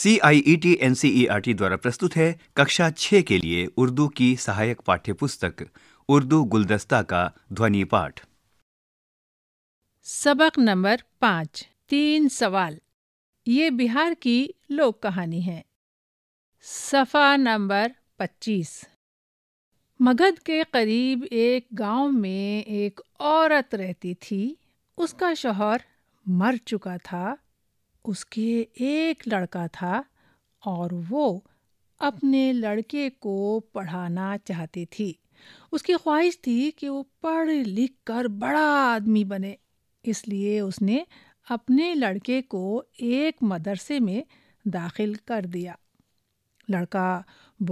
C I E T N C E R T द्वारा प्रस्तुत है कक्षा छः के लिए उर्दू की सहायक पाठ्य पुस्तक उर्दू गुलदस्ता का ध्वनि पाठ सबक नंबर पाँच तीन सवाल ये बिहार की लोक कहानी है सफ़ा नंबर पच्चीस मगध के करीब एक गांव में एक औरत रहती थी उसका शोहर मर चुका था उसके एक लड़का था और वो अपने लड़के को पढ़ाना चाहती थी उसकी ख्वाहिश थी कि वो पढ़ लिख कर बड़ा आदमी बने इसलिए उसने अपने लड़के को एक मदरसे में दाखिल कर दिया लड़का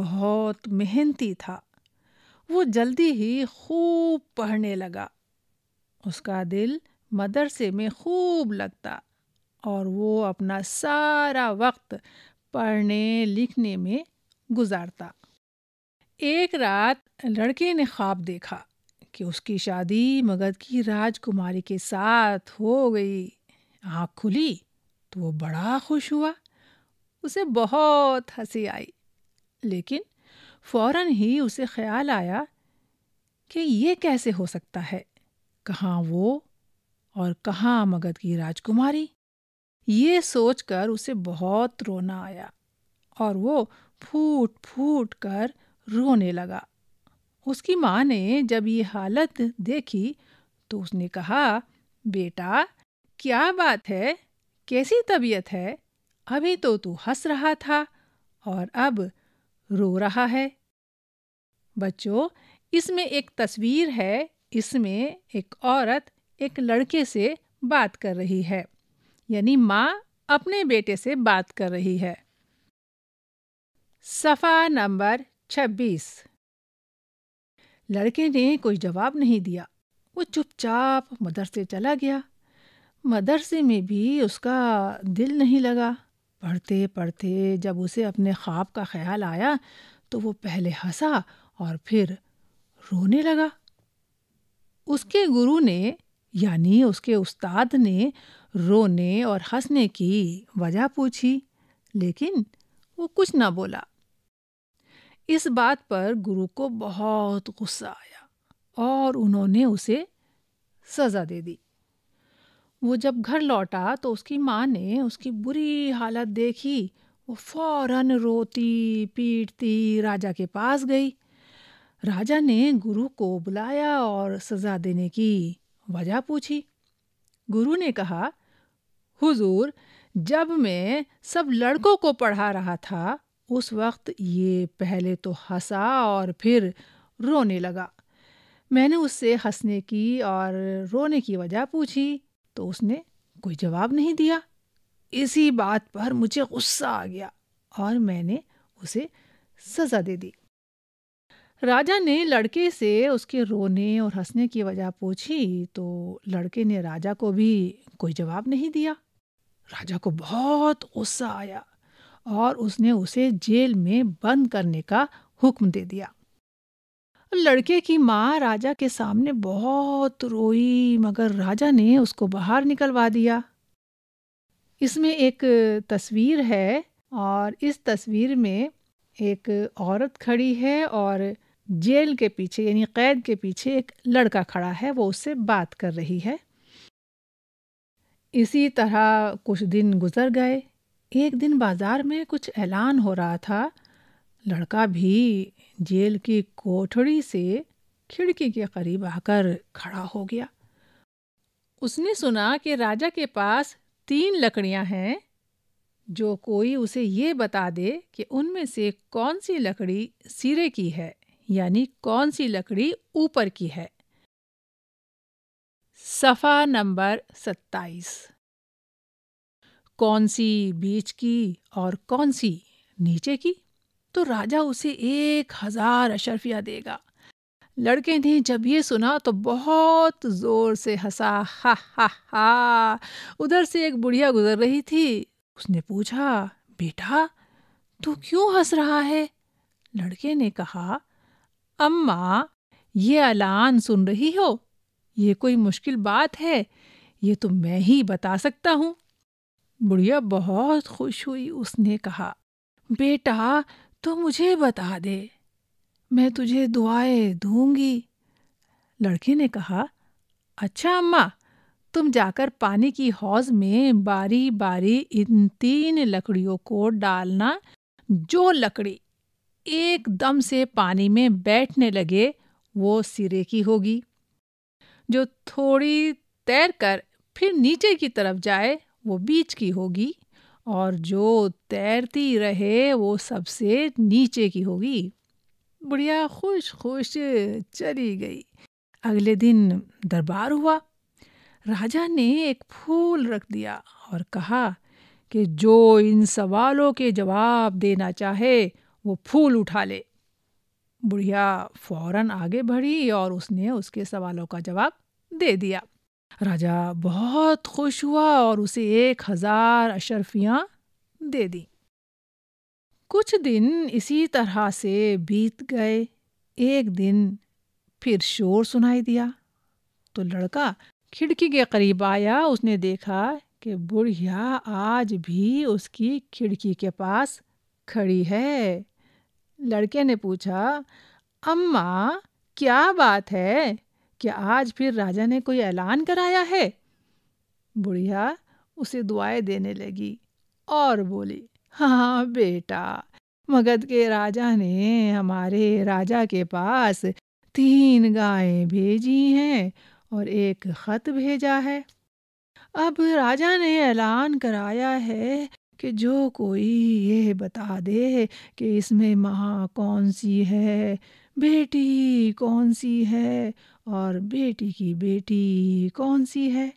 बहुत मेहनती था वो जल्दी ही खूब पढ़ने लगा उसका दिल मदरसे में खूब लगता और वो अपना सारा वक्त पढ़ने लिखने में गुजारता एक रात लड़के ने ख्वाब देखा कि उसकी शादी मगध की राजकुमारी के साथ हो गई आँख खुली तो वो बड़ा खुश हुआ उसे बहुत हंसी आई लेकिन फौरन ही उसे ख्याल आया कि ये कैसे हो सकता है कहाँ वो और कहाँ मगध की राजकुमारी ये सोचकर उसे बहुत रोना आया और वो फूट फूट कर रोने लगा उसकी माँ ने जब ये हालत देखी तो उसने कहा बेटा क्या बात है कैसी तबीयत है अभी तो तू हंस रहा था और अब रो रहा है बच्चों इसमें एक तस्वीर है इसमें एक औरत एक लड़के से बात कर रही है यानी माँ अपने बेटे से बात कर रही है सफ़ा नंबर 26 लड़के ने कोई जवाब नहीं दिया वो चुपचाप मदरसे चला गया मदरसे में भी उसका दिल नहीं लगा पढ़ते पढ़ते जब उसे अपने ख्वाब का ख्याल आया तो वो पहले हंसा और फिर रोने लगा उसके गुरु ने यानी उसके उस्ताद ने रोने और हंसने की वजह पूछी लेकिन वो कुछ ना बोला इस बात पर गुरु को बहुत गुस्सा आया और उन्होंने उसे सज़ा दे दी वो जब घर लौटा तो उसकी माँ ने उसकी बुरी हालत देखी वो फौरन रोती पीटती राजा के पास गई राजा ने गुरु को बुलाया और सज़ा देने की वजह पूछी गुरु ने कहा हुजूर जब मैं सब लड़कों को पढ़ा रहा था उस वक्त ये पहले तो हंसा और फिर रोने लगा मैंने उससे हंसने की और रोने की वजह पूछी तो उसने कोई जवाब नहीं दिया इसी बात पर मुझे गुस्सा आ गया और मैंने उसे सज़ा दे दी राजा ने लड़के से उसके रोने और हंसने की वजह पूछी तो लड़के ने राजा को भी कोई जवाब नहीं दिया राजा को बहुत गुस्सा आया और उसने उसे जेल में बंद करने का हुक्म दे दिया लड़के की माँ राजा के सामने बहुत रोई मगर राजा ने उसको बाहर निकलवा दिया इसमें एक तस्वीर है और इस तस्वीर में एक औरत खड़ी है और जेल के पीछे यानी कैद के पीछे एक लड़का खड़ा है वो उससे बात कर रही है इसी तरह कुछ दिन गुजर गए एक दिन बाज़ार में कुछ ऐलान हो रहा था लड़का भी जेल की कोठड़ी से खिड़की के करीब आकर खड़ा हो गया उसने सुना कि राजा के पास तीन लकड़ियां हैं जो कोई उसे ये बता दे कि उनमें से कौन सी लकड़ी सिरे की है यानी कौन सी लकड़ी ऊपर की है सफा नंबर सत्ताईस कौन सी बीच की और कौन सी नीचे की तो राजा उसे एक हजार अशरफिया देगा लड़के ने जब ये सुना तो बहुत जोर से हंसा हा हा हा उधर से एक बुढ़िया गुजर रही थी उसने पूछा बेटा तू क्यों हंस रहा है लड़के ने कहा अम्मा ये अलान सुन रही हो ये कोई मुश्किल बात है ये तो मैं ही बता सकता हूँ बुढ़िया बहुत खुश हुई उसने कहा बेटा तो मुझे बता दे मैं तुझे दुआएं दूंगी लड़के ने कहा अच्छा अम्मा तुम जाकर पानी की हौज में बारी बारी इन तीन लकड़ियों को डालना जो लकड़ी एकदम से पानी में बैठने लगे वो सिरे की होगी जो थोड़ी तैर कर फिर नीचे की तरफ जाए वो बीच की होगी और जो तैरती रहे वो सबसे नीचे की होगी बुढ़िया खुश खुश चली गई अगले दिन दरबार हुआ राजा ने एक फूल रख दिया और कहा कि जो इन सवालों के जवाब देना चाहे वो फूल उठा ले बुढ़िया फौरन आगे बढ़ी और उसने उसके सवालों का जवाब दे दिया राजा बहुत खुश हुआ और उसे एक हजार अशरफिया दे दी कुछ दिन इसी तरह से बीत गए एक दिन फिर शोर सुनाई दिया तो लड़का खिड़की के करीब आया उसने देखा कि बुढ़िया आज भी उसकी खिड़की के पास खड़ी है लड़के ने पूछा अम्मा क्या बात है क्या आज फिर राजा ने कोई ऐलान कराया है बुढ़िया उसे दुआएं देने लगी और बोली हाँ बेटा मगध के राजा ने हमारे राजा के पास तीन गायें भेजी हैं और एक खत भेजा है अब राजा ने ऐलान कराया है कि जो कोई ये बता दे कि इसमें माँ कौन सी है बेटी कौन सी है और बेटी की बेटी कौन सी है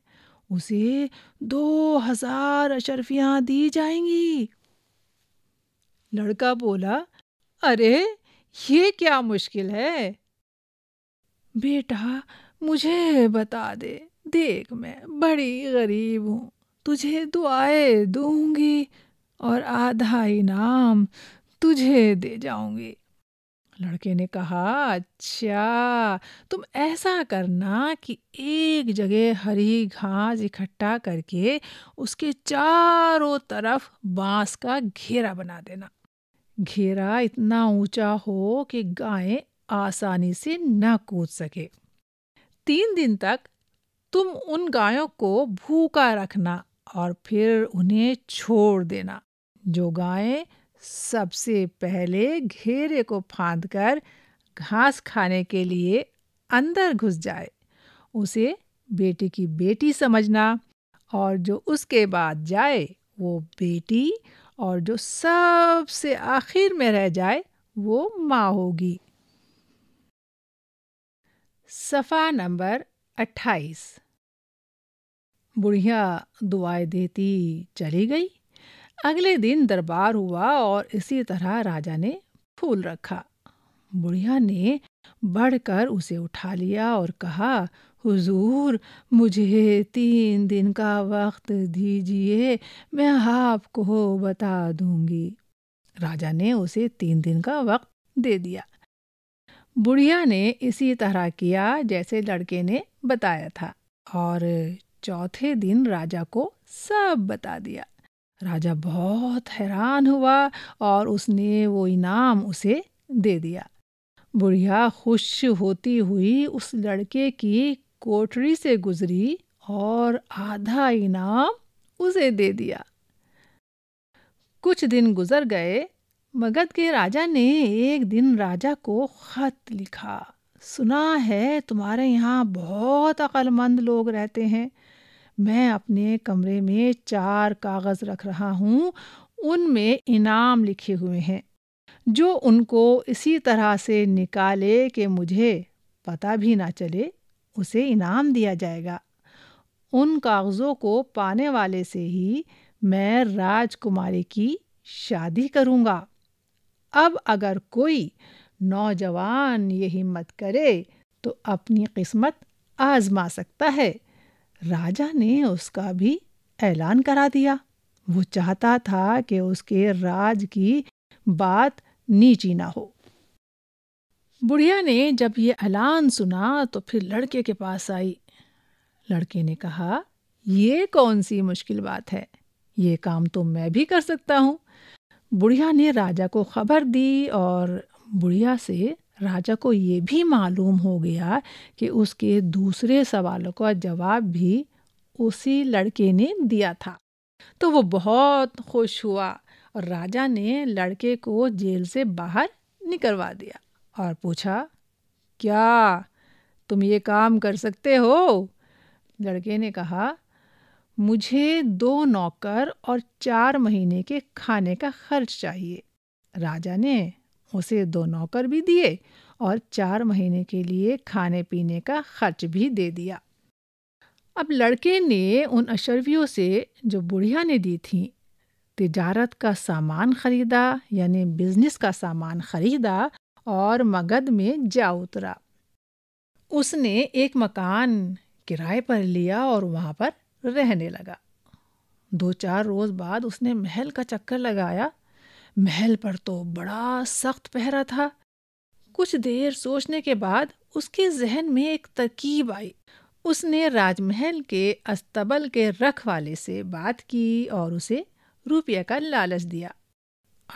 उसे दो हजार अशरफियाँ दी जाएंगी लड़का बोला अरे ये क्या मुश्किल है बेटा मुझे बता दे देख मैं बड़ी गरीब हूँ तुझे दुआए दूंगी और आधा इनाम तुझे दे जाऊंगी लड़के ने कहा अच्छा तुम ऐसा करना कि एक जगह हरी घास इकट्ठा करके उसके चारों तरफ बांस का घेरा बना देना घेरा इतना ऊंचा हो कि गायें आसानी से न कूद सके तीन दिन तक तुम उन गायों को भूखा रखना और फिर उन्हें छोड़ देना जो गायें सबसे पहले घेरे को फाँद कर घास खाने के लिए अंदर घुस जाए उसे बेटी की बेटी समझना और जो उसके बाद जाए वो बेटी और जो सबसे आखिर में रह जाए वो माँ होगी सफ़ा नंबर अट्ठाईस बुढ़िया दुआएं देती चली गई अगले दिन दरबार हुआ और इसी तरह राजा ने फूल रखा बुढ़िया ने बढ़कर उसे उठा लिया और कहा हुजूर मुझे तीन दिन का वक्त दीजिए मैं आपको बता दूंगी राजा ने उसे तीन दिन का वक्त दे दिया बुढ़िया ने इसी तरह किया जैसे लड़के ने बताया था और चौथे दिन राजा को सब बता दिया राजा बहुत हैरान हुआ और उसने वो इनाम उसे दे दिया बुढ़िया खुश होती हुई उस लड़के की कोठरी से गुजरी और आधा इनाम उसे दे दिया कुछ दिन गुजर गए मगध के राजा ने एक दिन राजा को खत लिखा सुना है तुम्हारे यहाँ बहुत अक्लमंद लोग रहते हैं मैं अपने कमरे में चार कागज़ रख रहा हूँ उनमें इनाम लिखे हुए हैं जो उनको इसी तरह से निकाले कि मुझे पता भी ना चले उसे इनाम दिया जाएगा उन कागज़ों को पाने वाले से ही मैं राजकुमारी की शादी करूँगा अब अगर कोई नौजवान ये हिम्मत करे तो अपनी किस्मत आजमा सकता है राजा ने उसका भी ऐलान करा दिया वो चाहता था कि उसके राज की बात नीची ना हो बुढ़िया ने जब ये ऐलान सुना तो फिर लड़के के पास आई लड़के ने कहा ये कौन सी मुश्किल बात है ये काम तो मैं भी कर सकता हूँ बुढ़िया ने राजा को खबर दी और बुढ़िया से राजा को ये भी मालूम हो गया कि उसके दूसरे सवालों का जवाब भी उसी लड़के ने दिया था तो वो बहुत खुश हुआ और राजा ने लड़के को जेल से बाहर निकलवा दिया और पूछा क्या तुम ये काम कर सकते हो लड़के ने कहा मुझे दो नौकर और चार महीने के खाने का खर्च चाहिए राजा ने उसे दो नौकर भी दिए और चार महीने के लिए खाने पीने का खर्च भी दे दिया अब लड़के ने उन अशरवियों से जो बुढ़िया ने दी थी तिजारत का सामान ख़रीदा यानी बिजनेस का सामान ख़रीदा और मगध में जा उतरा उसने एक मकान किराए पर लिया और वहाँ पर रहने लगा दो चार रोज़ बाद उसने महल का चक्कर लगाया महल पर तो बड़ा सख्त पहरा था कुछ देर सोचने के बाद उसके जहन में एक तरकीब आई उसने राजमहल के अस्तबल के रख वाले से बात की और उसे रुपये का लालच दिया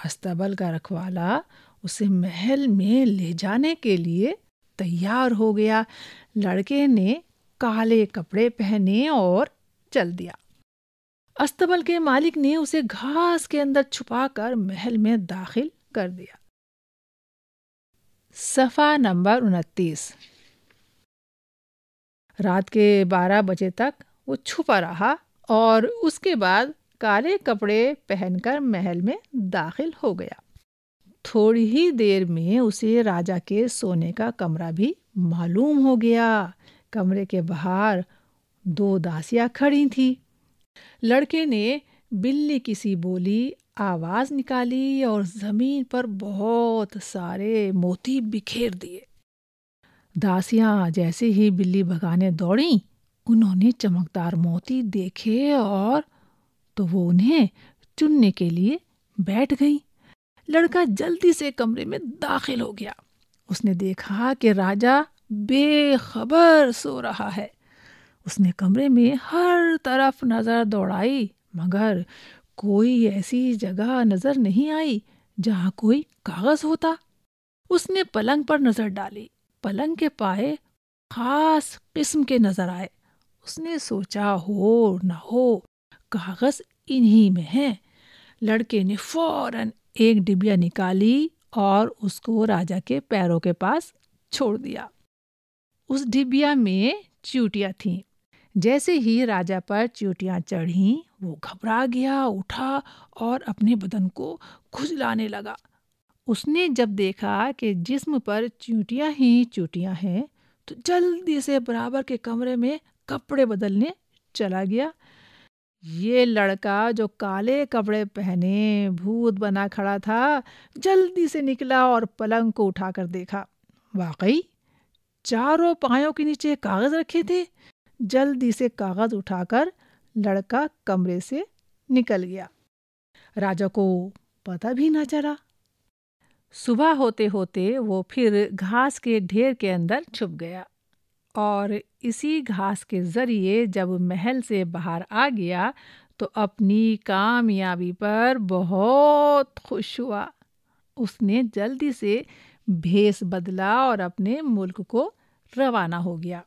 अस्तबल का रखवाला उसे महल में ले जाने के लिए तैयार हो गया लड़के ने काले कपड़े पहने और चल दिया अस्तबल के मालिक ने उसे घास के अंदर छुपाकर महल में दाखिल कर दिया सफ़ा नंबर उनतीस रात के बारह बजे तक वो छुपा रहा और उसके बाद काले कपड़े पहनकर महल में दाखिल हो गया थोड़ी ही देर में उसे राजा के सोने का कमरा भी मालूम हो गया कमरे के बाहर दो दासियां खड़ी थीं लड़के ने बिल्ली की सी बोली आवाज निकाली और जमीन पर बहुत सारे मोती बिखेर दिए दासियां जैसे ही बिल्ली भगाने दौड़ी उन्होंने चमकदार मोती देखे और तो वो उन्हें चुनने के लिए बैठ गईं। लड़का जल्दी से कमरे में दाखिल हो गया उसने देखा कि राजा बेखबर सो रहा है उसने कमरे में हर तरफ नज़र दौड़ाई मगर कोई ऐसी जगह नज़र नहीं आई जहाँ कोई कागज़ होता उसने पलंग पर नज़र डाली पलंग के पाए खास किस्म के नज़र आए उसने सोचा हो न हो कागज़ इन्हीं में है लड़के ने फौरन एक डिबिया निकाली और उसको राजा के पैरों के पास छोड़ दिया उस डिबिया में चूटियाँ थीं जैसे ही राजा पर चोटियाँ चढ़ीं वो घबरा गया उठा और अपने बदन को खुजलाने लगा उसने जब देखा कि जिस्म पर चूटियाँ ही चूटियाँ हैं तो जल्दी से बराबर के कमरे में कपड़े बदलने चला गया ये लड़का जो काले कपड़े पहने भूत बना खड़ा था जल्दी से निकला और पलंग को उठाकर देखा वाकई चारों पायों के नीचे कागज़ रखे थे जल्दी से कागज़ उठाकर लड़का कमरे से निकल गया राजा को पता भी ना चला सुबह होते होते वो फिर घास के ढेर के अंदर छुप गया और इसी घास के ज़रिए जब महल से बाहर आ गया तो अपनी कामयाबी पर बहुत खुश हुआ उसने जल्दी से भेस बदला और अपने मुल्क को रवाना हो गया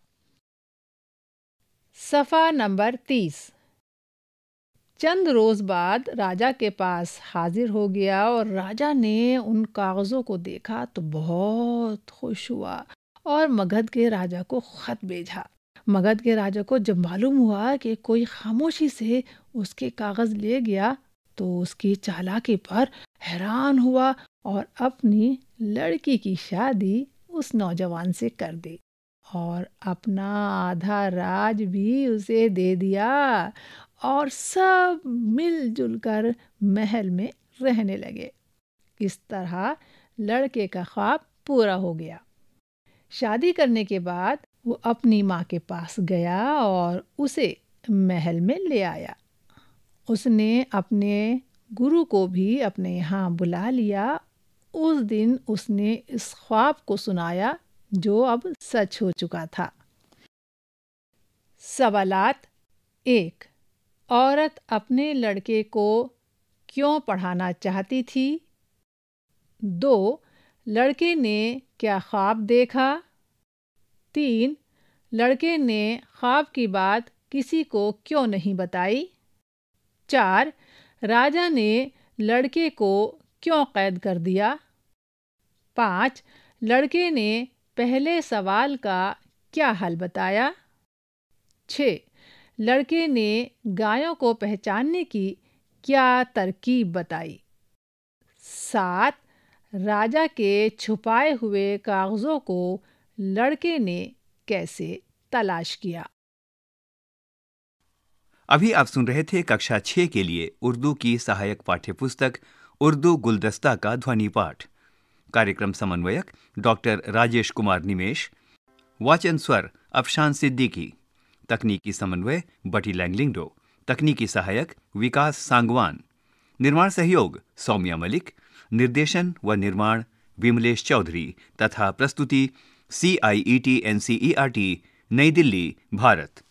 सफ़ा नंबर तीस चंद रोज़ बाद राजा के पास हाजिर हो गया और राजा ने उन कागज़ों को देखा तो बहुत खुश हुआ और मगध के राजा को ख़त भेजा मगध के राजा को जब मालूम हुआ कि कोई खामोशी से उसके कागज़ ले गया तो उसकी चालाकी पर हैरान हुआ और अपनी लड़की की शादी उस नौजवान से कर दी और अपना आधा राज भी उसे दे दिया और सब मिलजुल कर महल में रहने लगे इस तरह लड़के का ख्वाब पूरा हो गया शादी करने के बाद वो अपनी माँ के पास गया और उसे महल में ले आया उसने अपने गुरु को भी अपने यहाँ बुला लिया उस दिन उसने इस ख्वाब को सुनाया जो अब सच हो चुका था सवालात एक औरत अपने लड़के को क्यों पढ़ाना चाहती थी दो लड़के ने क्या ख्वाब देखा तीन लड़के ने ख्वाब की बात किसी को क्यों नहीं बताई चार राजा ने लड़के को क्यों कैद कर दिया पाँच लड़के ने पहले सवाल का क्या हल बताया छ लड़के ने गायों को पहचानने की क्या तरकीब बताई सात राजा के छुपाए हुए कागज़ों को लड़के ने कैसे तलाश किया अभी आप सुन रहे थे कक्षा 6 के लिए उर्दू की सहायक पाठ्यपुस्तक उर्दू गुलदस्ता का ध्वनि पाठ कार्यक्रम समन्वयक डॉक्टर राजेश कुमार निमेश वाचन स्वर अफशान सिद्दीकी तकनीकी समन्वय बटी लैंगलिंगडो तकनीकी सहायक विकास सांगवान निर्माण सहयोग सौम्या मलिक निर्देशन व निर्माण विमलेश चौधरी तथा प्रस्तुति C I E T N C E R T Nai Delhi Bharat